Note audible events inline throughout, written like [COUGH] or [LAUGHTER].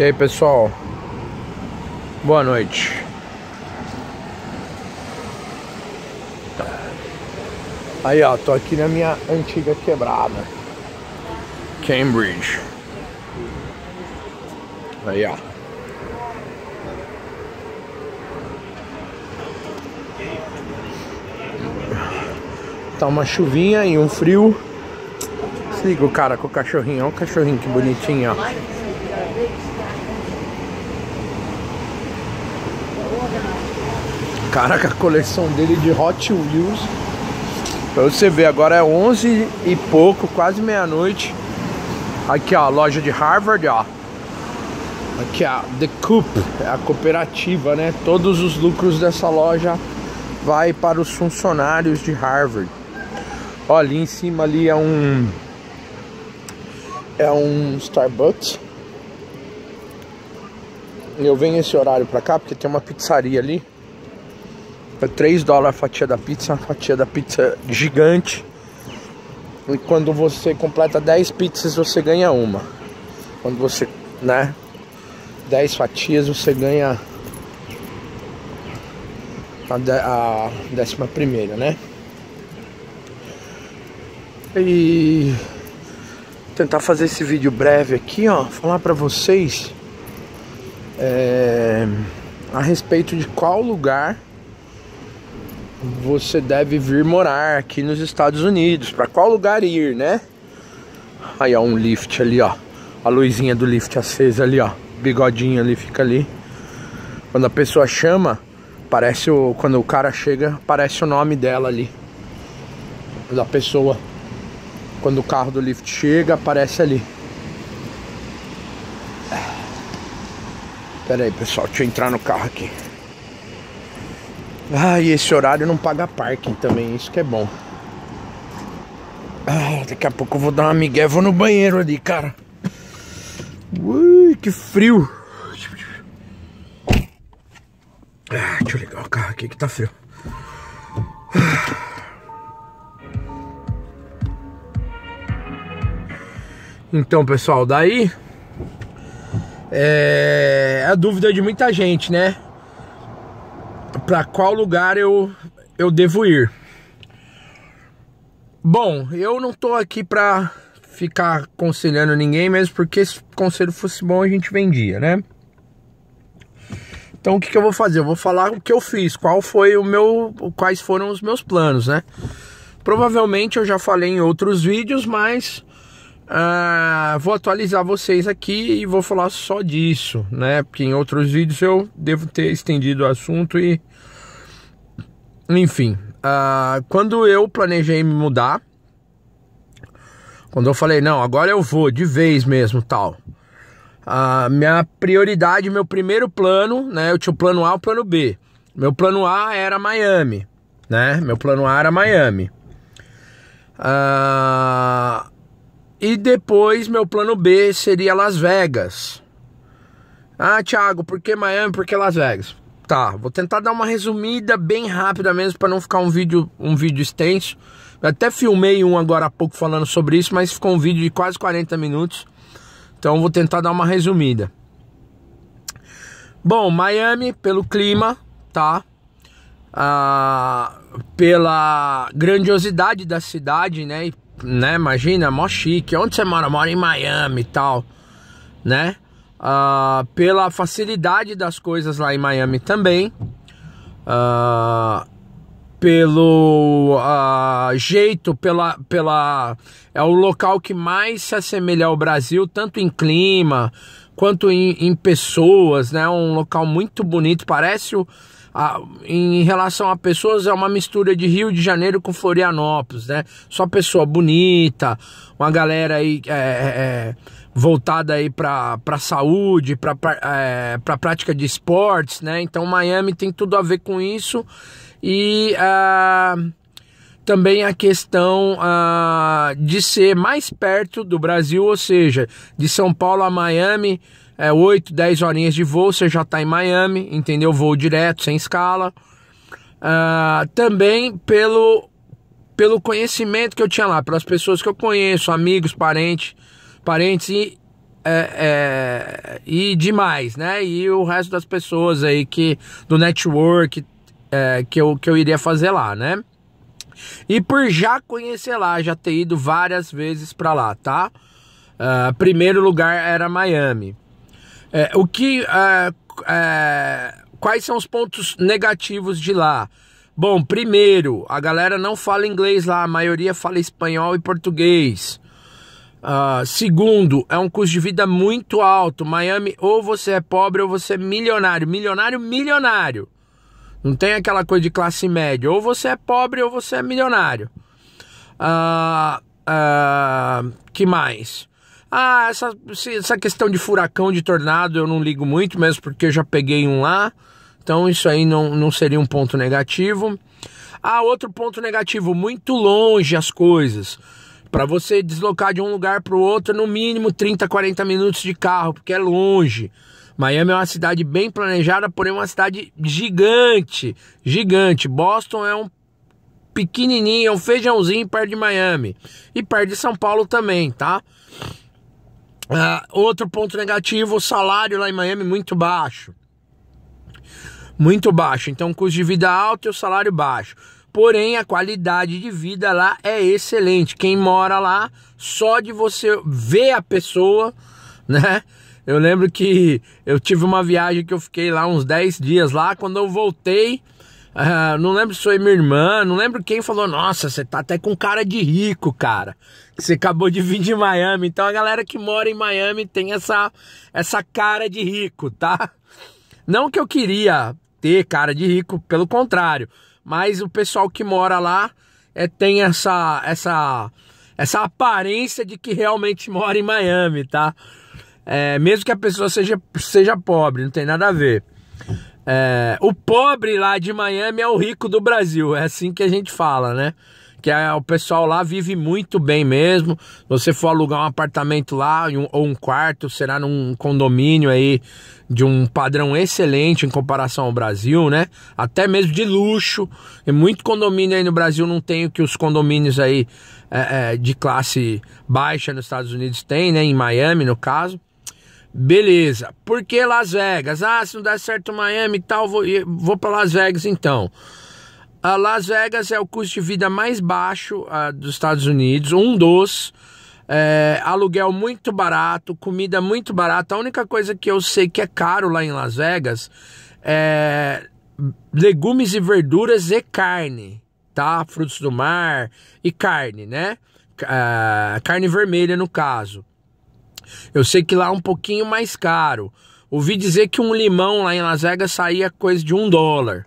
E aí pessoal, boa noite. Aí ó, tô aqui na minha antiga quebrada, Cambridge. Aí ó. Tá uma chuvinha e um frio. Siga liga o cara com o cachorrinho, olha o cachorrinho que bonitinho, ó. cara com a coleção dele de Hot Wheels. Pra você ver, agora é 11 e pouco, quase meia-noite. Aqui, ó, loja de Harvard, ó. Aqui, ó, The Coop, é a cooperativa, né? Todos os lucros dessa loja vai para os funcionários de Harvard. Ó, ali em cima ali é um... É um Starbucks eu venho esse horário pra cá porque tem uma pizzaria ali foi é 3 dólares a fatia da pizza, uma fatia da pizza gigante. E quando você completa 10 pizzas, você ganha uma. Quando você, né? 10 fatias, você ganha a, de, a décima primeira, né? E tentar fazer esse vídeo breve aqui, ó, falar para vocês é, a respeito de qual lugar você deve vir morar aqui nos Estados Unidos. Para qual lugar ir, né? Aí ó, um lift ali, ó. A luzinha do lift acesa ali, ó. O bigodinho ali fica ali. Quando a pessoa chama, parece o quando o cara chega, parece o nome dela ali. Da pessoa. Quando o carro do lift chega, aparece ali. Pera aí, pessoal, deixa eu entrar no carro aqui. Ah, esse horário não paga parking também, isso que é bom. Ah, daqui a pouco eu vou dar uma migué, vou no banheiro ali, cara. Ui, que frio. Ah, deixa eu ligar o carro aqui que tá frio. Então, pessoal, daí é a dúvida é de muita gente, né? para qual lugar eu, eu devo ir. Bom, eu não tô aqui para ficar aconselhando ninguém, mesmo porque se o conselho fosse bom a gente vendia, né? Então o que, que eu vou fazer? Eu vou falar o que eu fiz, qual foi o meu, quais foram os meus planos, né? Provavelmente eu já falei em outros vídeos, mas ah, vou atualizar vocês aqui e vou falar só disso, né? Porque em outros vídeos eu devo ter estendido o assunto e. Enfim, ah, quando eu planejei me mudar, quando eu falei, não, agora eu vou de vez mesmo, tal. Ah, minha prioridade, meu primeiro plano, né? Eu tinha o plano A e o plano B. Meu plano A era Miami, né? Meu plano A era Miami. Ah e depois meu plano B seria Las Vegas. Ah, Thiago, por que Miami? Por que Las Vegas? Tá, vou tentar dar uma resumida bem rápida mesmo para não ficar um vídeo um vídeo extenso. Eu até filmei um agora há pouco falando sobre isso, mas ficou um vídeo de quase 40 minutos. Então vou tentar dar uma resumida. Bom, Miami pelo clima, tá? Ah, pela grandiosidade da cidade, né? E né? Imagina, mó chique. Onde você mora? Mora em Miami e tal, né? Uh, pela facilidade das coisas lá em Miami também. Uh, pelo uh, jeito, pela, pela. É o local que mais se assemelha ao Brasil, tanto em clima quanto em, em pessoas, né? Um local muito bonito, parece o a, em relação a pessoas, é uma mistura de Rio de Janeiro com Florianópolis, né? Só pessoa bonita, uma galera aí é, é, é voltada aí para pra saúde, para pra, é, pra prática de esportes, né? Então Miami tem tudo a ver com isso e... Uh, também a questão ah, de ser mais perto do Brasil, ou seja, de São Paulo a Miami, é 8, 10 horinhas de voo, você já está em Miami, entendeu? Voo direto, sem escala. Uh, também pelo, pelo conhecimento que eu tinha lá, pelas pessoas que eu conheço, amigos, parentes, parentes e, é, é, e demais, né? E o resto das pessoas aí que do network é, que, eu, que eu iria fazer lá, né? E por já conhecer lá, já ter ido várias vezes para lá, tá? Uh, primeiro lugar era Miami. É, o que. É, é, quais são os pontos negativos de lá? Bom, primeiro, a galera não fala inglês lá, a maioria fala espanhol e português. Uh, segundo, é um custo de vida muito alto. Miami, ou você é pobre ou você é milionário. Milionário, milionário. Não tem aquela coisa de classe média. Ou você é pobre ou você é milionário. Uh, uh, que mais? Ah, essa, essa questão de furacão, de tornado, eu não ligo muito, mesmo porque eu já peguei um lá. Então isso aí não, não seria um ponto negativo. Ah, outro ponto negativo, muito longe as coisas. Para você deslocar de um lugar para o outro, no mínimo 30, 40 minutos de carro, porque é longe. Miami é uma cidade bem planejada, porém uma cidade gigante, gigante. Boston é um pequenininho, é um feijãozinho perto de Miami e perto de São Paulo também, tá? Uh, outro ponto negativo, o salário lá em Miami muito baixo. Muito baixo. Então, custo de vida alto e o salário baixo. Porém, a qualidade de vida lá é excelente. Quem mora lá, só de você ver a pessoa, [LAUGHS] né? Eu lembro que eu tive uma viagem que eu fiquei lá uns 10 dias lá. Quando eu voltei, ah, não lembro se foi minha irmã, não lembro quem falou, nossa, você tá até com cara de rico, cara. Você acabou de vir de Miami. Então a galera que mora em Miami tem essa, essa cara de rico, tá? Não que eu queria ter cara de rico, pelo contrário. Mas o pessoal que mora lá é, tem essa, essa, essa aparência de que realmente mora em Miami, tá? É, mesmo que a pessoa seja, seja pobre, não tem nada a ver. É, o pobre lá de Miami é o rico do Brasil, é assim que a gente fala, né? Que é, o pessoal lá vive muito bem mesmo. você for alugar um apartamento lá um, ou um quarto, será num condomínio aí de um padrão excelente em comparação ao Brasil, né? Até mesmo de luxo. E muito condomínio aí no Brasil não tem o que os condomínios aí é, é, de classe baixa nos Estados Unidos têm, né? Em Miami, no caso. Beleza. Por que Las Vegas? Ah, se não der certo Miami e tal, vou, vou para Las Vegas então. A Las Vegas é o custo de vida mais baixo a, ah, dos Estados Unidos, um dos. É, aluguel muito barato, comida muito barata. A única coisa que eu sei que é caro lá em Las Vegas é legumes e verduras e carne, tá? Frutos do mar e carne, né? Uh, carne vermelha no caso. Eu sei que lá é um pouquinho mais caro. Ouvi dizer que um limão lá em Las Vegas saía coisa de um dólar,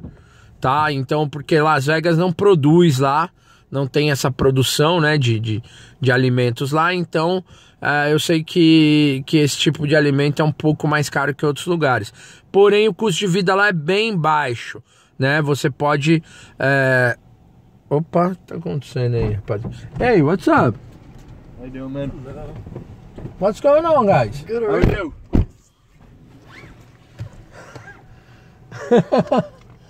tá? Então, porque Las Vegas não produz lá, não tem essa produção, né, de, de, de alimentos lá. Então, uh, eu sei que, que esse tipo de alimento é um pouco mais caro que outros lugares. Porém, o custo de vida lá é bem baixo, né? Você pode... Uh... Opa, tá acontecendo aí, rapaz. Hey, what's up? How you doing, man? What's going on, guys? Good, how are you? [LAUGHS]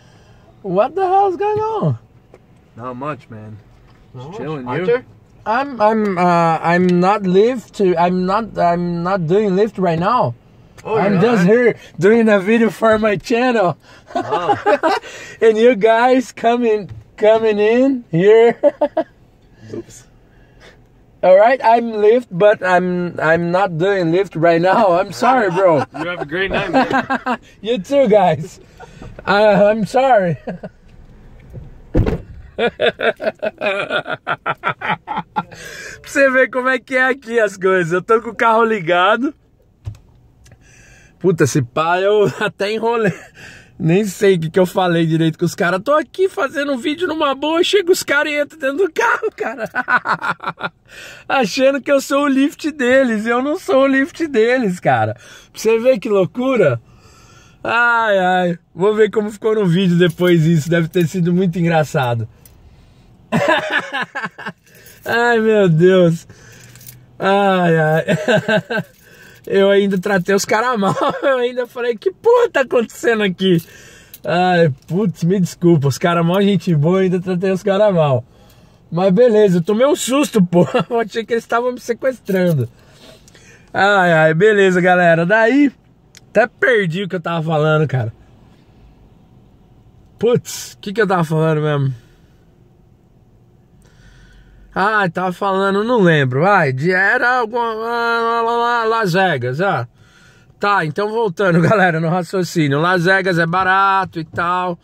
what the hell's going on? Not much, man. Just chilling. You? I'm I'm uh, I'm not lift. I'm not I'm not doing lift right now. Oh, I'm not? just here doing a video for my channel. Oh. [LAUGHS] and you guys coming coming in here. [LAUGHS] All right, I'm Lyft, but I'm I'm not doing Lyft right now. I'm sorry, bro. [LAUGHS] You have a great night, man. [LAUGHS] you too, guys. Uh, I'm sorry. [LAUGHS] pra você ver como é que é aqui as coisas. Eu tô com o carro ligado. Puta, esse pá eu até enrolei. Nem sei o que, que eu falei direito com os caras. Tô aqui fazendo um vídeo numa boa, chega os caras e entra dentro do carro, cara. [LAUGHS] Achando que eu sou o lift deles. Eu não sou o lift deles, cara. Pra você ver que loucura. Ai, ai. Vou ver como ficou no vídeo depois isso. Deve ter sido muito engraçado. [LAUGHS] ai, meu Deus. Ai, ai. [LAUGHS] eu ainda tratei os caras mal. [LAUGHS] Eu ainda falei, que porra tá acontecendo aqui? Ai, putz, me desculpa, os caras mal, gente boa, ainda tratei os caras mal. Mas beleza, eu tomei um susto, [LAUGHS] pô. Eu achei que eles estavam me sequestrando. Ai, ai, beleza, galera. Daí, até perdi o que eu tava falando, cara. Putz, o que, que eu tava falando mesmo? Ah, tava falando, não lembro. Ah, era alguma. Las Vegas, ah. Tá, então voltando, [LAUGHS] galera, no raciocínio. Las Vegas é barato e tal.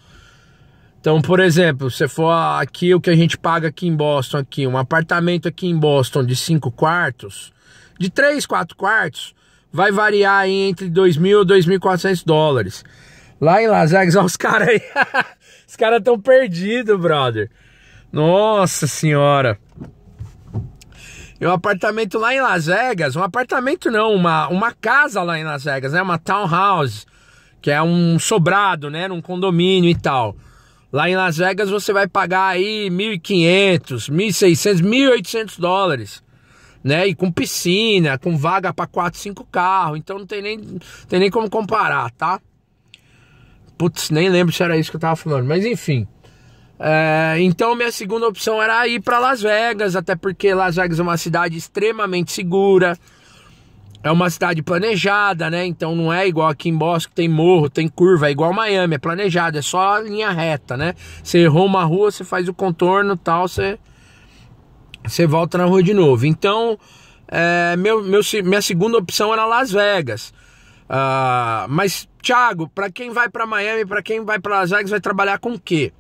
Então, por exemplo, se for aqui o que a gente paga aqui em Boston, aqui, um apartamento aqui em Boston de 5 quartos, de 3, 4 quartos, vai variar aí entre 2.000 e 2.400 dólares. Lá em Las Vegas, [LAUGHS] ó, os caras aí. [LAUGHS] os caras tão perdidos, brother. Nossa senhora um apartamento lá em Las Vegas, um apartamento não, uma, uma casa lá em Las Vegas, né? Uma townhouse, que é um sobrado, né? Num condomínio e tal. Lá em Las Vegas você vai pagar aí 1.500, 1.600, 1.800 dólares, né? E com piscina, com vaga para 4, 5 carros, então não tem nem, tem nem como comparar, tá? Putz, nem lembro se era isso que eu tava falando, mas enfim. É, então minha segunda opção era ir para Las Vegas, até porque Las Vegas é uma cidade extremamente segura, é uma cidade planejada, né? Então não é igual aqui em Boston, tem morro, tem curva, é igual Miami, é planejado, é só linha reta, né? Você errou uma rua, você faz o contorno, tal, você você volta na rua de novo. Então é, meu, meu, minha segunda opção era Las Vegas. Ah, mas Thiago, para quem vai para Miami, para quem vai para Las Vegas, vai trabalhar com o quê?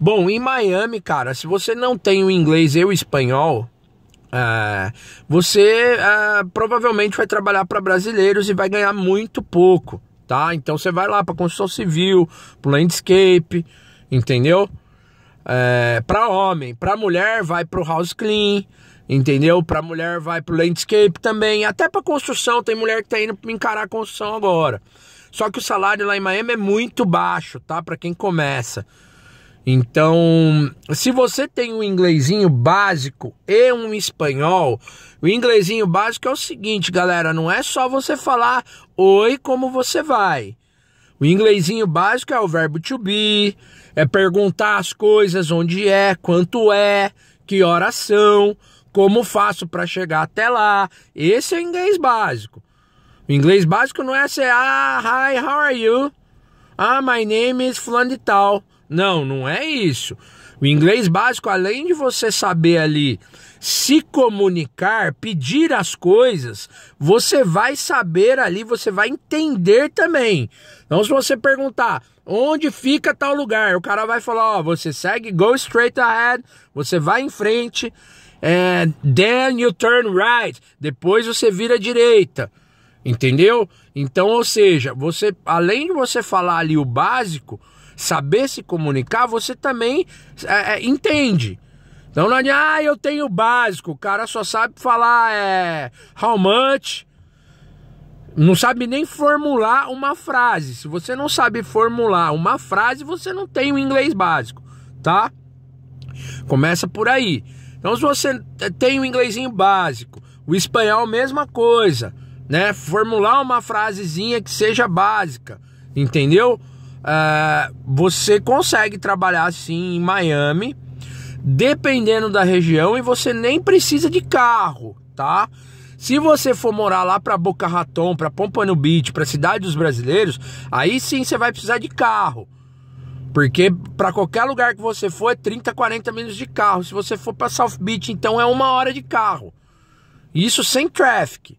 Bom, em Miami, cara, se você não tem o inglês e o espanhol, é, você é, provavelmente vai trabalhar para brasileiros e vai ganhar muito pouco, tá? Então você vai lá para construção civil, para landscape, entendeu? É, para homem, para mulher vai para o house clean, entendeu? Para mulher vai para o landscape também, até para construção tem mulher que tá indo encarar a construção agora. Só que o salário lá em Miami é muito baixo, tá? Para quem começa. Então, se você tem um inglesinho básico e um espanhol, o inglesinho básico é o seguinte, galera, não é só você falar oi como você vai. O inglesinho básico é o verbo to be, é perguntar as coisas, onde é, quanto é, que horas são, como faço para chegar até lá. Esse é o inglês básico. O inglês básico não é ser ah, hi, how are you? Ah, my name is Flandital. tal. Não, não é isso. O inglês básico, além de você saber ali se comunicar, pedir as coisas, você vai saber ali, você vai entender também. Então, se você perguntar onde fica tal lugar, o cara vai falar: Ó, você segue, go straight ahead, você vai em frente, and é, then you turn right, depois você vira à direita. Entendeu? Então, ou seja, você além de você falar ali o básico, saber se comunicar, você também é, é, entende. Então não adianta, ah, eu tenho básico, o cara só sabe falar é, how much, não sabe nem formular uma frase. Se você não sabe formular uma frase, você não tem o inglês básico, tá? Começa por aí. Então se você tem o inglesinho básico, o espanhol mesma coisa, né? Formular uma frasezinha que seja básica, entendeu? Ah, você consegue trabalhar assim em Miami, dependendo da região, e você nem precisa de carro, tá? Se você for morar lá para Boca Raton, para Pompano Beach, para Cidade dos Brasileiros, aí sim você vai precisar de carro. Porque para qualquer lugar que você for é 30, 40 minutos de carro. Se você for para South Beach, então é uma hora de carro. Isso sem traffic.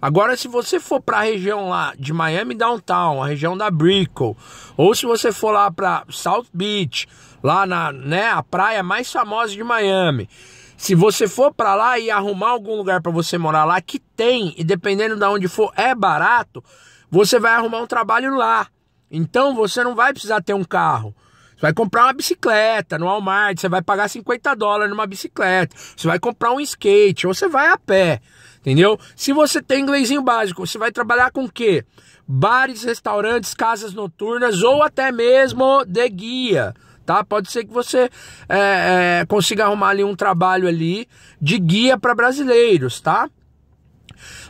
Agora, se você for para a região lá de Miami Downtown, a região da Brickell, ou se você for lá para South Beach, lá na né, a praia mais famosa de Miami, se você for para lá e arrumar algum lugar para você morar lá que tem e dependendo de onde for é barato, você vai arrumar um trabalho lá. Então você não vai precisar ter um carro. Você vai comprar uma bicicleta no Walmart, você vai pagar 50 dólares numa bicicleta. Você vai comprar um skate ou você vai a pé entendeu? Se você tem inglês básico, você vai trabalhar com o quê? Bares, restaurantes, casas noturnas ou até mesmo de guia, tá? Pode ser que você é, é, consiga arrumar ali um trabalho ali de guia para brasileiros, tá?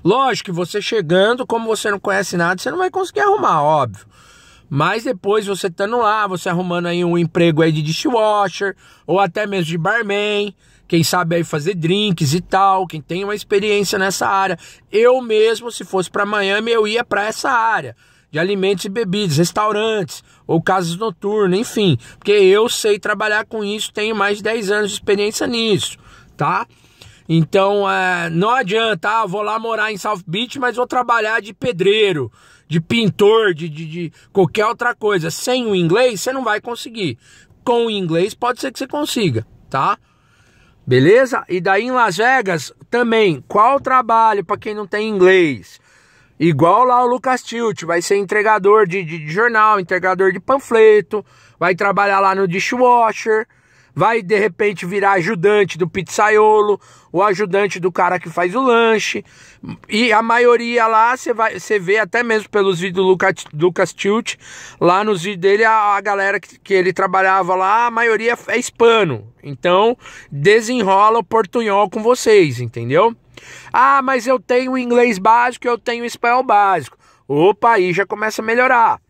Lógico que você chegando, como você não conhece nada, você não vai conseguir arrumar, óbvio. Mas depois você estando lá, você arrumando aí um emprego aí de dishwasher ou até mesmo de barman, quem sabe aí fazer drinks e tal, quem tem uma experiência nessa área. Eu mesmo, se fosse para Miami, eu ia para essa área de alimentos e bebidas, restaurantes ou casas noturnas, enfim, porque eu sei trabalhar com isso, tenho mais de 10 anos de experiência nisso, tá? Então, é, não adianta, ah, vou lá morar em South Beach, mas vou trabalhar de pedreiro de pintor, de, de, de qualquer outra coisa. Sem o inglês, você não vai conseguir. Com o inglês, pode ser que você consiga, tá? Beleza? E daí em Las Vegas também, qual trabalho para quem não tem inglês? Igual lá o Lucas Tilt, vai ser entregador de, de, de jornal, entregador de panfleto, vai trabalhar lá no dishwasher, vai de repente virar ajudante do pizzaiolo, o ajudante do cara que faz o lanche. E a maioria lá, você você vê até mesmo pelos vídeos do Lucas, Lucas Tilt, lá nos vídeos dele, a, a galera que, que, ele trabalhava lá, a maioria é, é hispano. Então, desenrola o portunhol com vocês, entendeu? Ah, mas eu tenho inglês básico, eu tenho espanhol básico. Opa, aí já começa a melhorar.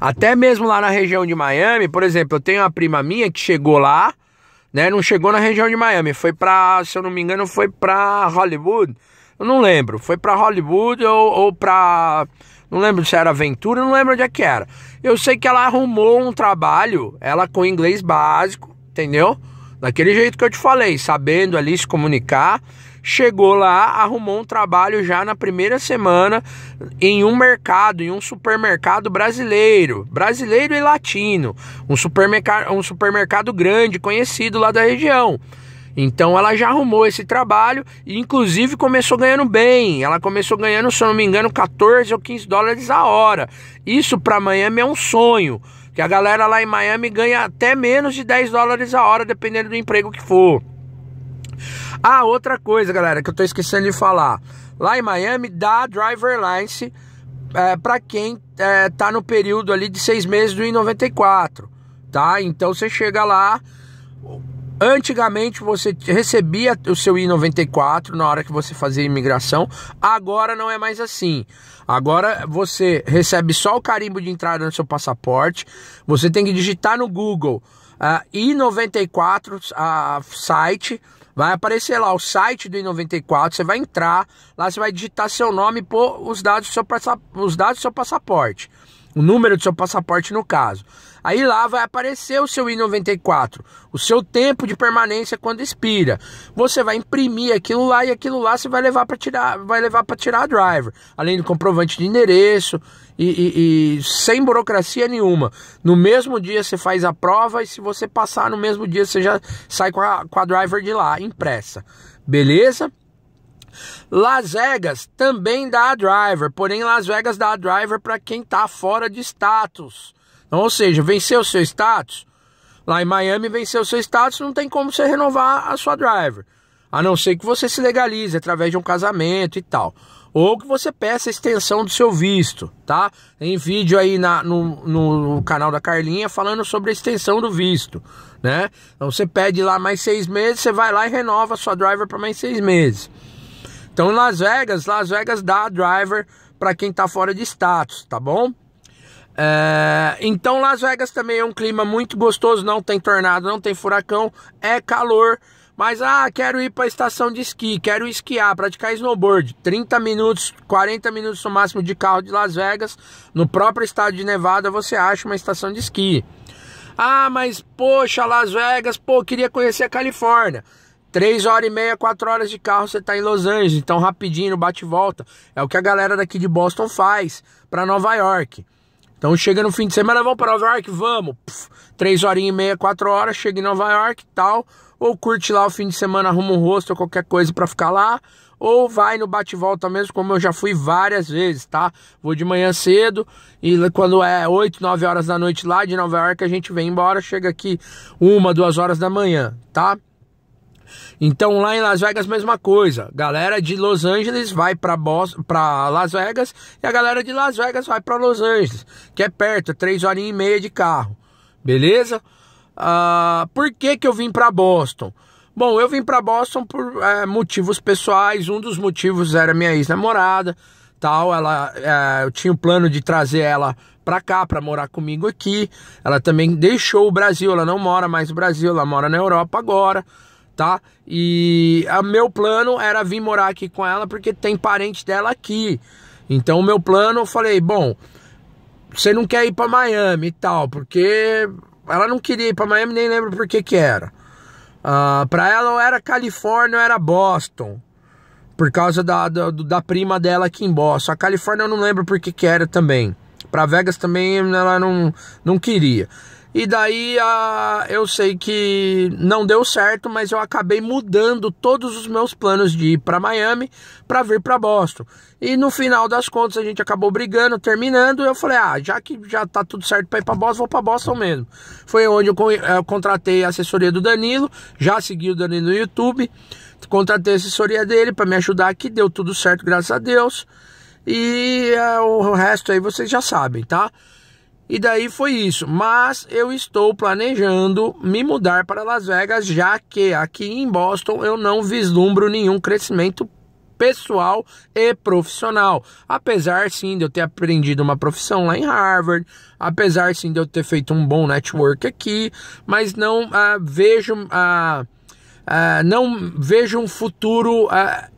Até mesmo lá na região de Miami, por exemplo, eu tenho uma prima minha que chegou lá, né? Não chegou na região de Miami, foi pra, se eu não me engano, foi pra Hollywood. Eu não lembro, foi pra Hollywood ou, ou pra. Não lembro se era Ventura, não lembro onde é que era. Eu sei que ela arrumou um trabalho, ela com inglês básico, entendeu? Daquele jeito que eu te falei, sabendo ali se comunicar Chegou lá, arrumou um trabalho já na primeira semana em um mercado, em um supermercado brasileiro, brasileiro e latino, um supermercado, um supermercado grande, conhecido lá da região. Então ela já arrumou esse trabalho e inclusive começou ganhando bem. Ela começou ganhando, se eu não me engano, 14 ou 15 dólares a hora. Isso para Miami é um sonho, que a galera lá em Miami ganha até menos de 10 dólares a hora dependendo do emprego que for. Ah, outra coisa, galera, que eu tô esquecendo de falar. Lá em Miami dá driver license é, para quem é, tá no período ali de seis meses do I-94, tá? Então você chega lá, Antigamente você recebia o seu I-94 na hora que você fazia imigração, agora não é mais assim. Agora você recebe só o carimbo de entrada no seu passaporte, você tem que digitar no Google uh, I-94 uh, site Vai aparecer lá o site do I94, você vai entrar, lá você vai digitar seu nome e pôr os dados do seu, os dados do seu passaporte o número do seu passaporte no caso. Aí lá vai aparecer o seu I-94, o seu tempo de permanência quando expira. Você vai imprimir aquilo lá e aquilo lá você vai levar para tirar, vai levar para tirar a driver, além do comprovante de endereço e, e, e, sem burocracia nenhuma. No mesmo dia você faz a prova e se você passar no mesmo dia você já sai com a, com a driver de lá impressa, beleza? Las Vegas também dá a driver, porém Las Vegas dá a driver para quem está fora de status. Então, ou seja, venceu seu status, lá em Miami venceu seu status, não tem como você renovar a sua driver. A não ser que você se legalize através de um casamento e tal. Ou que você peça a extensão do seu visto, tá? Tem vídeo aí na, no, no canal da Carlinha falando sobre a extensão do visto, né? Então você pede lá mais seis meses, você vai lá e renova a sua driver para mais seis meses. Então, em Las Vegas, Las Vegas dá driver para quem está fora de status, tá bom? É, então Las Vegas também é um clima muito gostoso, não tem tornado, não tem furacão, é calor. Mas ah, quero ir para a estação de esqui, quero esquiar, praticar snowboard. 30 minutos, 40 minutos no máximo de carro de Las Vegas, no próprio estado de Nevada você acha uma estação de esqui. Ah, mas poxa, Las Vegas, pô, queria conhecer a Califórnia. Três horas e meia, quatro horas de carro você está em Los Angeles, então rapidinho, bate e volta. É o que a galera daqui de Boston faz para Nova York. Então chega no fim de semana, vamos para Nova York? Vamos! Puf, três horinhas e meia, quatro horas, chega em Nova York tal. Ou curte lá o fim de semana, arruma um rosto ou qualquer coisa para ficar lá. Ou vai no bate-volta mesmo, como eu já fui várias vezes, tá? Vou de manhã cedo e quando é 8, 9 horas da noite lá de Nova York, a gente vem embora, chega aqui uma, duas horas da manhã, tá? Então lá em Las Vegas mesma coisa. Galera de Los Angeles vai para para Las Vegas e a galera de Las Vegas vai para Los Angeles, que é perto, é três horas e meia de carro, beleza? Ah, por que que eu vim para Boston? Bom, eu vim para Boston por é, motivos pessoais. Um dos motivos era minha ex-namorada, tal. Ela, é, eu tinha o plano de trazer ela para cá para morar comigo aqui. Ela também deixou o Brasil. Ela não mora mais no Brasil. Ela mora na Europa agora tá? E a meu plano era vir morar aqui com ela porque tem parente dela aqui. Então o meu plano, eu falei, bom, você não quer ir para Miami e tal, porque ela não queria ir para Miami, nem lembro por que que era. Uh, ah, para ela ou era Califórnia ou era Boston. Por causa da, da, da, prima dela aqui em Boston. A Califórnia eu não lembro por que que era também. Para Vegas também ela não, não queria. E daí a, eu sei que não deu certo, mas eu acabei mudando todos os meus planos de ir para Miami para vir para Boston. E no final das contas a gente acabou brigando, terminando. eu falei: ah, já que já tá tudo certo para ir para Boston, vou para Boston mesmo. Foi onde eu, eu eh, contratei a assessoria do Danilo, já segui o Danilo no YouTube, contratei a assessoria dele para me ajudar aqui. Deu tudo certo, graças a Deus. E eh, o resto aí vocês já sabem, tá? E daí foi isso. Mas eu estou planejando me mudar para Las Vegas, já que aqui em Boston eu não vislumbro nenhum crescimento pessoal e profissional. Apesar sim de eu ter aprendido uma profissão lá em Harvard, apesar sim de eu ter feito um bom network aqui, mas não ah, vejo ah, ah não vejo um futuro ah,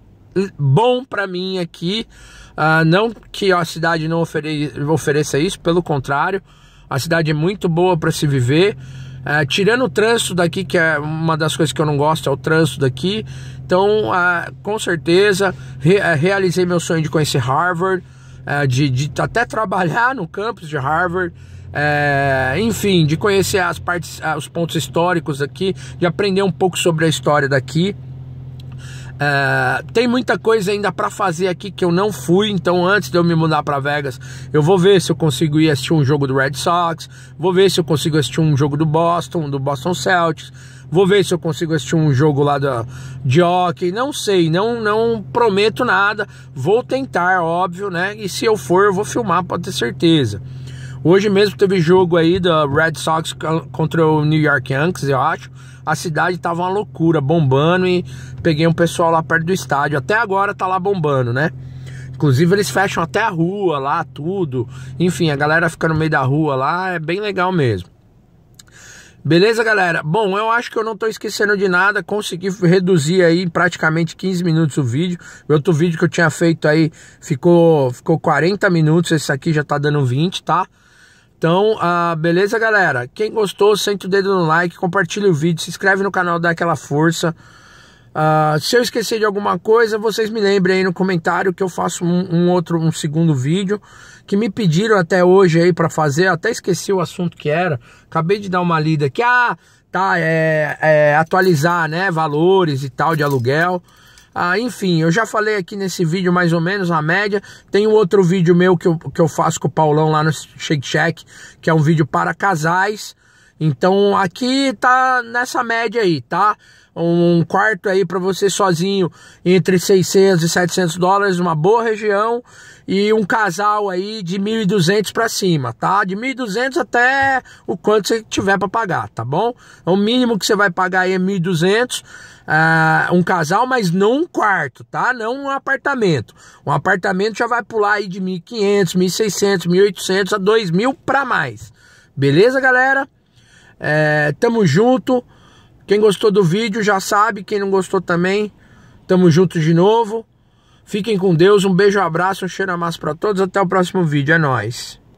bom para mim aqui. Uh, não que a cidade não ofere ofereça isso, pelo contrário, a cidade é muito boa para se viver. Uh, tirando o trânsito daqui, que é uma das coisas que eu não gosto, é o trânsito daqui. Então, uh, com certeza, re eh, realizei meu sonho de conhecer Harvard, eh, de, de até trabalhar no campus de Harvard. É, enfim, de conhecer as partes, ah, os pontos históricos aqui, de aprender um pouco sobre a história daqui. É, tem muita coisa ainda para fazer aqui que eu não fui, então antes de eu me mudar para Vegas, eu vou ver se eu consigo ir assistir um jogo do Red Sox, vou ver se eu consigo assistir um jogo do Boston, do Boston Celtics, vou ver se eu consigo assistir um jogo lá da, de hockey, não sei, não, não prometo nada, vou tentar, óbvio, né? E se eu for, eu vou filmar, pode ter certeza. Hoje mesmo teve jogo aí da Red Sox contra o New York Yankees, eu acho. A cidade tava uma loucura, bombando e peguei um pessoal lá perto do estádio. Até agora tá lá bombando, né? Inclusive eles fecham até a rua lá, tudo. Enfim, a galera fica no meio da rua lá, é bem legal mesmo. Beleza, galera? Bom, eu acho que eu não tô esquecendo de nada, consegui reduzir aí em praticamente 15 minutos o vídeo. O outro vídeo que eu tinha feito aí ficou ficou 40 minutos, esse aqui já tá dando 20, tá? Então, ah, beleza, galera? Quem gostou, senta o dedo no like, compartilha o vídeo, se inscreve no canal, dá aquela força. Ah, se eu esquecer de alguma coisa, vocês me lembrem aí no comentário que eu faço um, um outro, um segundo vídeo que me pediram até hoje aí para fazer. Até esqueci o assunto que era. Acabei de dar uma lida aqui. Ah, tá, é, é atualizar, né? Valores e tal de aluguel. Ah, enfim, eu já falei aqui nesse vídeo mais ou menos a média. Tem um outro vídeo meu que eu, que eu faço com o Paulão lá no Shake Shack, que é um vídeo para casais. Então aqui tá nessa média aí, tá? Um quarto aí para você sozinho entre 600 e 700 dólares, uma boa região e um casal aí de 1.200 para cima, tá? De 1.200 até o quanto você tiver para pagar, tá bom? O mínimo que você vai pagar aí é 1.200, uh, ah, um casal, mas não um quarto, tá? Não um apartamento. Um apartamento já vai pular aí de 1.500, 1.600, 1.800 a 2.000 para mais. Beleza, galera? É, tamo junto. Quem gostou do vídeo já sabe, quem não gostou também, tamo junto de novo. Fiquem com Deus, um beijo, um abraço, um cheiro a massa para todos. Até o próximo vídeo, é nós.